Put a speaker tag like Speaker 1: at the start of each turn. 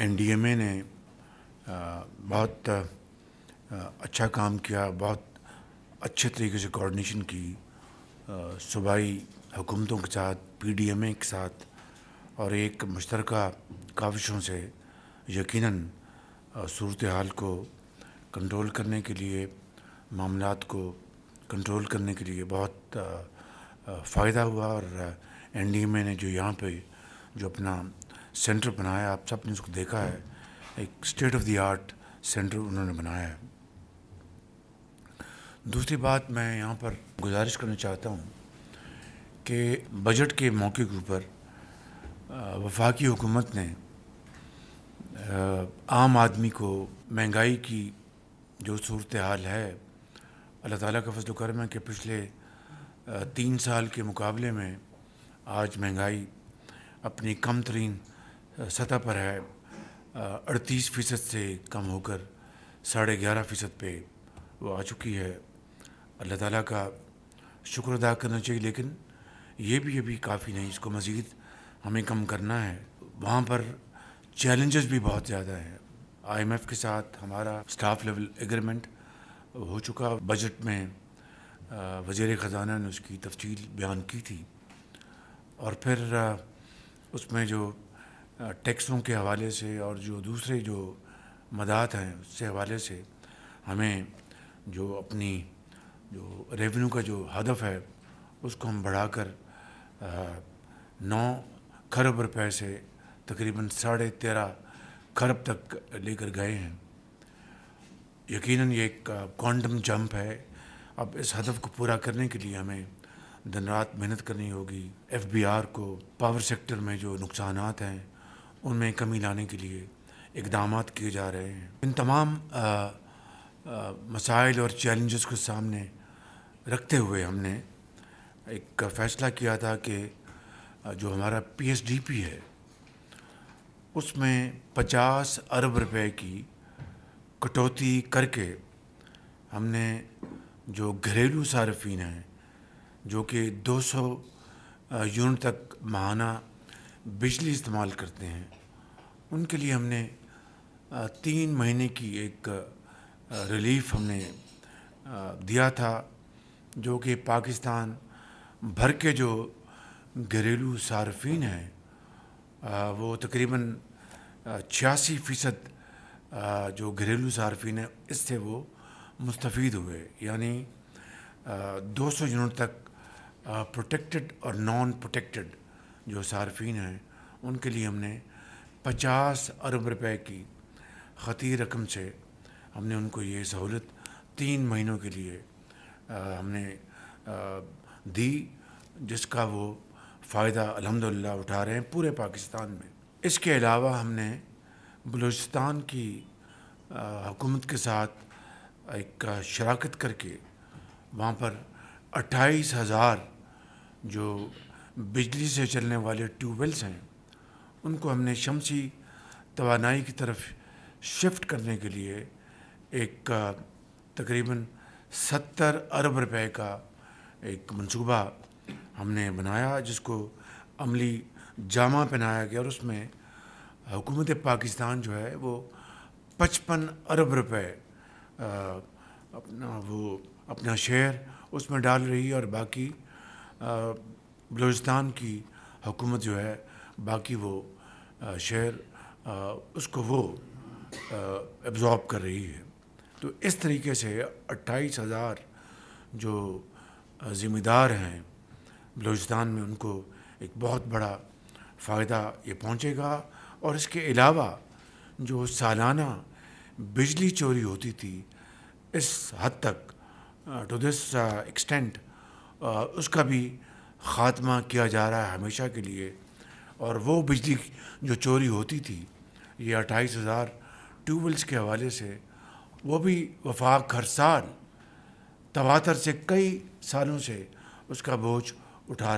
Speaker 1: NDMA ने बहुत अच्छा काम किया बहुत अच्छे तरीके से कोऑर्डिनेशन की सूबाई हुकूमतों के साथ पीडीएमए के साथ और एक मुश्तर काविशों से यकीनन सूरत हाल को कंट्रोल करने के लिए मामला को कंट्रोल करने के लिए बहुत फ़ायदा हुआ और एन डी एम ए ने जो यहाँ पे जो अपना सेंटर बनाया आप सबने उसको देखा है एक state of the art centre उन्होंने बनाया है दूसरी बात मैं यहाँ पर गुजारिश करना चाहता हूँ कि बजट के मौके के ऊपर वफाकी हुकूमत ने आम आदमी को महंगाई की जो सूरत हाल है अल्लाह ताला का फजल करम है कि पिछले तीन साल के मुकाबले में आज महंगाई अपनी कम तरीन सतह पर है अड़तीस फीसद से कम होकर साढ़े ग्यारह फीसद पे वो आ चुकी है अल्लाह ताला का शुक्र अदा करना चाहिए लेकिन ये भी अभी काफ़ी नहीं इसको मज़ीद हमें कम करना है वहाँ पर चैलेंजेस भी बहुत ज़्यादा हैं आईएमएफ के साथ हमारा स्टाफ लेवल एग्रीमेंट हो चुका बजट में वजीर ख़जाना ने उसकी तफसील बयान की थी और फिर उसमें जो टैक्सों के हवाले से और जो दूसरे जो मदात हैं उसके हवाले से हमें जो अपनी जो रेवेन्यू का जो हदफ है उसको हम बढ़ाकर नौ खरब रुपए से तकरीबन साढ़े तेरह खरब तक लेकर गए हैं यकीनन ये एक क्वांटम जंप है अब इस हदफ को पूरा करने के लिए हमें दिन रात मेहनत करनी होगी एफ बी आर को पावर सेक्टर में जो नुकसान हैं उनमें कमी लाने के लिए इकदाम किए जा रहे हैं इन तमाम मसाइल और चैलेंजेस को सामने रखते हुए हमने एक फ़ैसला किया था कि जो हमारा पीएसडीपी है उसमें 50 अरब रुपए की कटौती करके हमने जो घरेलू सार्फिन हैं जो कि 200 यूनिट तक महाना बिजली इस्तेमाल करते हैं उनके लिए हमने तीन महीने की एक रिलीफ हमने दिया था जो कि पाकिस्तान भर के जो घरेलू सार्फिन हैं वो तकरीबन छियासी फ़ीसद जो घरेलू सार्फिन हैं इससे वो मुस्तफ़ हुए यानी दो सौ यूनिट तक प्रोटेक्टेड और नॉन प्रोटेक्टेड जो सार्फिन हैं उनके लिए हमने पचास अरब रुपए की ख़ती रकम से हमने उनको ये सहूलत तीन महीनों के लिए आ, हमने आ, दी जिसका वो फ़ायदा अलहमदिल्ला उठा रहे हैं पूरे पाकिस्तान में इसके अलावा हमने बलूचिस्तान की हुकूमत के साथ एक शराकत करके वहाँ पर अट्ठाईस हज़ार जो बिजली से चलने वाले ट्यूबवेल्स हैं उनको हमने शमसी तोानाई की तरफ शिफ्ट करने के लिए एक तकरीबन सत्तर अरब रुपए का एक मंसूबा हमने बनाया जिसको अमली जामा पहनाया गया और उसमें हुकूमत पाकिस्तान जो है वो पचपन अरब रुपए अपना वो अपना शेयर उसमें डाल रही है और बाकी बलूचिस्तान की हुकूमत जो है बाकी वो शहर उसको वो एब्ज़ॉर्ब कर रही है तो इस तरीके से अट्ठाईस हज़ार जो ज़िम्मेदार हैं बलूचिस्तान में उनको एक बहुत बड़ा फ़ायदा ये पहुँचेगा और इसके अलावा जो सालाना बिजली चोरी होती थी इस हद तक टू दिस एक्सटेंट उसका भी ख़ात्मा किया जा रहा है हमेशा के लिए और वो बिजली जो चोरी होती थी ये अट्ठाईस हज़ार ट्यूबवेल्स के हवाले से वो भी वफाक हर साल तवातर से कई सालों से उसका बोझ उठा